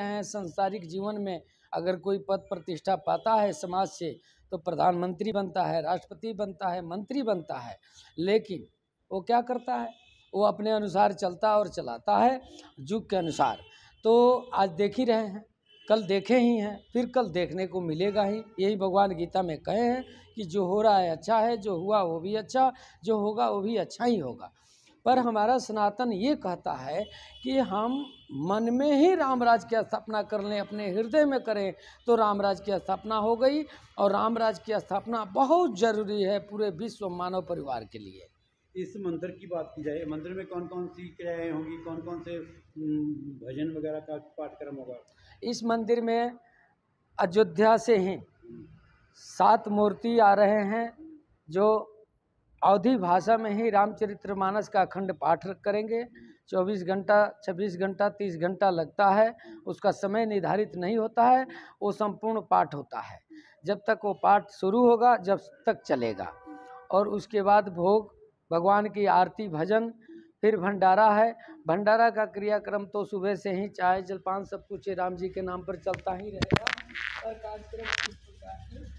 हैं संसारिक जीवन में अगर कोई पद प्रतिष्ठा पाता है समाज से तो प्रधानमंत्री बनता है राष्ट्रपति बनता है मंत्री बनता है लेकिन वो क्या करता है वो अपने अनुसार चलता और चलाता है युग के अनुसार तो आज देख ही रहे हैं कल देखे ही हैं फिर कल देखने को मिलेगा ही यही भगवान गीता में कहे हैं कि जो हो रहा है अच्छा है जो हुआ वो भी अच्छा जो होगा वो भी अच्छा ही होगा पर हमारा सनातन ये कहता है कि हम मन में ही रामराज की स्थापना कर लें अपने हृदय में करें तो रामराज की स्थापना हो गई और रामराज की स्थापना बहुत ज़रूरी है पूरे विश्व मानव परिवार के लिए इस मंदिर की बात की जाए मंदिर में कौन कौन सी क्रियाएँ होंगी कौन कौन से हम्म, भजन वगैरह का पाठ्यक्रम होगा इस मंदिर में अयोध्या से ही सात मूर्ति आ रहे हैं जो अवधि भाषा में ही मानस का अखंड पाठ करेंगे 24 घंटा 26 घंटा 30 घंटा लगता है उसका समय निर्धारित नहीं होता है वो संपूर्ण पाठ होता है जब तक वो पाठ शुरू होगा जब तक चलेगा और उसके बाद भोग भगवान की आरती भजन फिर भंडारा है भंडारा का क्रियाक्रम तो सुबह से ही चाय जलपान सब कुछ राम जी के नाम पर चलता ही रहेगा और कार्यक्रम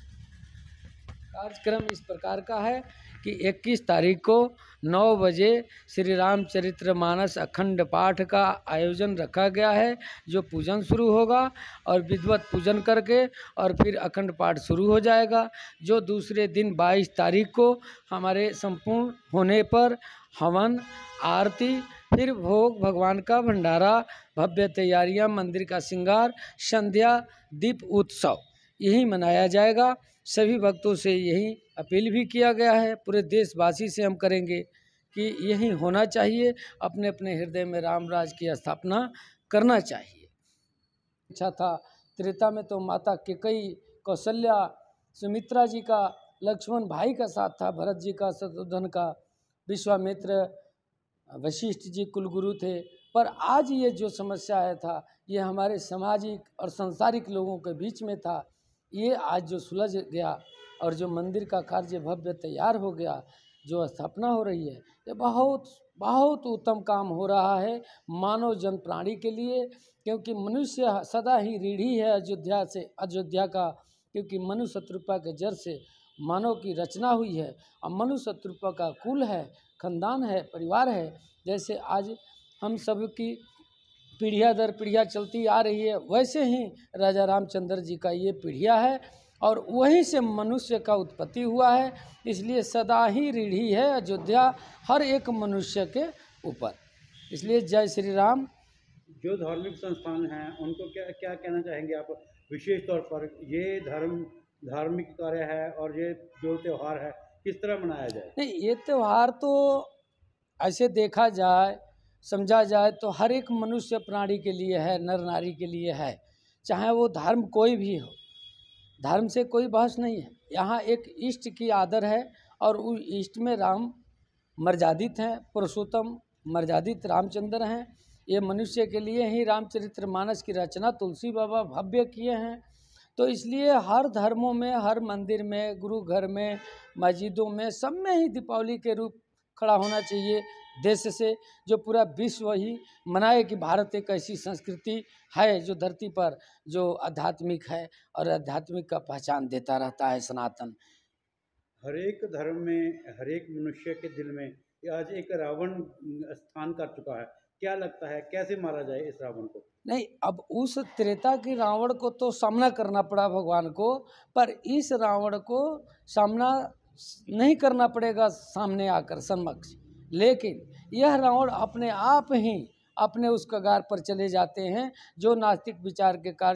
कार्यक्रम इस प्रकार का है कि 21 तारीख को 9 बजे श्री रामचरित्र मानस अखंड पाठ का आयोजन रखा गया है जो पूजन शुरू होगा और विधवत पूजन करके और फिर अखंड पाठ शुरू हो जाएगा जो दूसरे दिन 22 तारीख को हमारे संपूर्ण होने पर हवन आरती फिर भोग भगवान का भंडारा भव्य तैयारियां मंदिर का श्रृंगार संध्या दीप उत्सव यही मनाया जाएगा सभी भक्तों से यही अपील भी किया गया है पूरे देशवासी से हम करेंगे कि यही होना चाहिए अपने अपने हृदय में रामराज की स्थापना करना चाहिए अच्छा था त्रेता में तो माता के कई कौशल्या सुमित्रा जी का लक्ष्मण भाई का साथ था भरत जी का शत्रुधन का विश्वामित्र वशिष्ठ जी कुलगुरु थे पर आज ये जो समस्या आया था ये हमारे सामाजिक और सांसारिक लोगों के बीच में था ये आज जो सुलझ गया और जो मंदिर का कार्य भव्य तैयार हो गया जो स्थापना हो रही है ये बहुत बहुत उत्तम काम हो रहा है मानव जन प्राणी के लिए क्योंकि मनुष्य सदा ही रीढ़ी है अयोध्या से अयोध्या का क्योंकि मनु शत्रुपा के जड़ से मानव की रचना हुई है और मनु शत्रुपा का कुल है खानदान है परिवार है जैसे आज हम सब की पीढ़िया दर पीढ़िया चलती आ रही है वैसे ही राजा रामचंद्र जी का ये पीढ़िया है और वहीं से मनुष्य का उत्पत्ति हुआ है इसलिए सदा ही रीढ़ी है अयोध्या हर एक मनुष्य के ऊपर इसलिए जय श्री राम जो धार्मिक संस्थान हैं उनको क्या क्या कहना चाहेंगे आप विशेष तौर पर ये धर्म धार्मिक कार्य है और ये जो त्यौहार है किस तरह मनाया जाए नहीं ये त्यौहार तो ऐसे देखा जाए समझा जाए तो हर एक मनुष्य प्राणी के लिए है नर नारी के लिए है चाहे वो धर्म कोई भी हो धर्म से कोई बहस नहीं है यहाँ एक इष्ट की आदर है और उस इष्ट में राम मर्यादित हैं पुरुषोत्तम मर्यादित रामचंद्र हैं ये मनुष्य के लिए ही रामचरित्र मानस की रचना तुलसी बाबा भव्य किए हैं तो इसलिए हर धर्मों में हर मंदिर में गुरु घर में मस्जिदों में सब में ही दीपावली के रूप खड़ा होना चाहिए देश से जो पूरा विश्व ही मनाए कि भारत एक ऐसी संस्कृति है जो धरती पर जो आध्यात्मिक है और आध्यात्मिक का पहचान देता रहता है सनातन हरेक धर्म में हरेक मनुष्य के दिल में आज एक रावण स्थान कर चुका है क्या लगता है कैसे मारा जाए इस रावण को नहीं अब उस त्रेता के रावण को तो सामना करना पड़ा भगवान को पर इस रावण को सामना नहीं करना पड़ेगा सामने आकर समक्ष लेकिन यह रावण अपने आप ही अपने उस कगार पर चले जाते हैं जो नास्तिक विचार के कारण